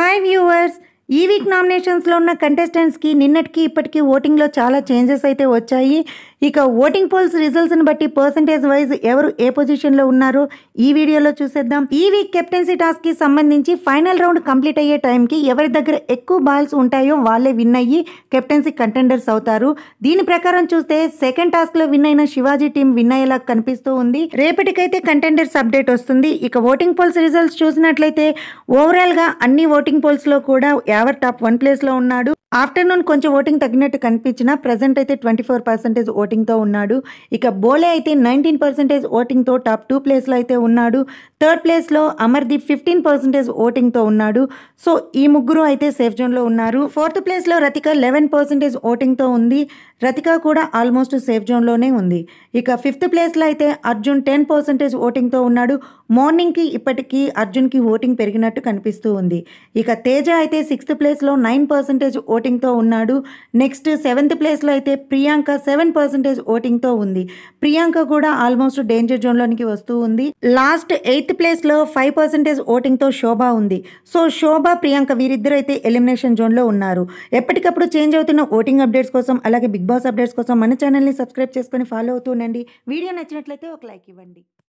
Hi viewers, ఈ week నామినేషన్స్లో ఉన్న కంటెస్టెంట్స్కి నిన్నటికి ఇప్పటికీ ఓటింగ్లో చాలా చేంజెస్ అయితే వచ్చాయి ఇక ఓటింగ్ పోల్స్ రిజల్ట్స్ని బట్టి పర్సంటేజ్ వైజ్ ఎవరు ఏ పొజిషన్లో ఉన్నారో ఈ వీడియోలో చూసేద్దాం ఈ వీక్ కెప్టెన్సీ టాస్క్కి సంబంధించి ఫైనల్ రౌండ్ కంప్లీట్ అయ్యే టైంకి ఎవరి దగ్గర ఎక్కువ బాల్స్ ఉంటాయో వాళ్ళే విన్ అయ్యి కెప్టెన్సీ కంటెండర్స్ అవుతారు దీని ప్రకారం చూస్తే సెకండ్ టాస్క్లో విన్ అయిన శివాజీ టీం విన్ అయ్యేలా కనిపిస్తూ ఉంది రేపటికైతే కంటెండర్స్ అప్డేట్ వస్తుంది ఇక ఓటింగ్ పోల్స్ రిజల్ట్స్ చూసినట్లయితే ఓవరాల్గా అన్ని ఓటింగ్ పోల్స్లో కూడా ఫ్లేవర్ టాప్ వన్ ప్లేస్లో ఉన్నాడు ఆఫ్టర్నూన్ కొంచెం ఓటింగ్ తగ్గినట్టు కనిపించినా ప్రజెంట్ అయితే ట్వంటీ ఫోర్ పర్సెంటేజ్ ఓటింగ్తో ఉన్నాడు ఇక బోలే అయితే నైన్టీన్ పర్సెంటేజ్ ఓటింగ్తో టాప్ టూ ప్లేస్లో అయితే ఉన్నాడు థర్డ్ ప్లేస్లో అమర్దీప్ ఫిఫ్టీన్ పర్సెంటేజ్ ఓటింగ్తో ఉన్నాడు సో ఈ ముగ్గురు అయితే సేఫ్ జోన్లో ఉన్నారు ఫోర్త్ ప్లేస్లో రతిక లెవెన్ పర్సెంటేజ్ ఓటింగ్తో ఉంది రతిక కూడా ఆల్మోస్ట్ సేఫ్ జోన్లోనే ఉంది ఇక ఫిఫ్త్ ప్లేస్లో అయితే అర్జున్ టెన్ పర్సెంటేజ్ ఓటింగ్తో ఉన్నాడు మార్నింగ్కి ఇప్పటికీ అర్జున్కి ఓటింగ్ పెరిగినట్టు కనిపిస్తూ ఉంది ఇక తేజ అయితే సిక్స్త్ ప్లేస్లో నైన్ పర్సెంటేజ్ ఓటింగ్తో ఉన్నాడు నెక్స్ట్ సెవెంత్ ప్లేస్లో అయితే ప్రియాంక సెవెన్ పర్సెంటేజ్ ఓటింగ్తో ఉంది ప్రియాంక కూడా ఆల్మోస్ట్ డేంజర్ జోన్లోనికి వస్తూ ఉంది లాస్ట్ ఎయిత్ ప్లేస్లో ఫైవ్ పర్సెంటేజ్ ఓటింగ్తో శోభ ఉంది సో శోభ ప్రియాంక వీరిద్దరూ అయితే ఎలిమినేషన్ జోన్లో ఉన్నారు ఎప్పటికప్పుడు చేంజ్ అవుతున్న ఓటింగ్ అప్డేట్స్ కోసం అలాగే బిగ్ బాస్ అప్డేట్స్ కోసం మన ఛానల్ని సబ్స్క్రైబ్ చేసుకొని ఫాలో అవుతూ ఉండండి వీడియో నచ్చినట్లయితే ఒక లైక్ ఇవ్వండి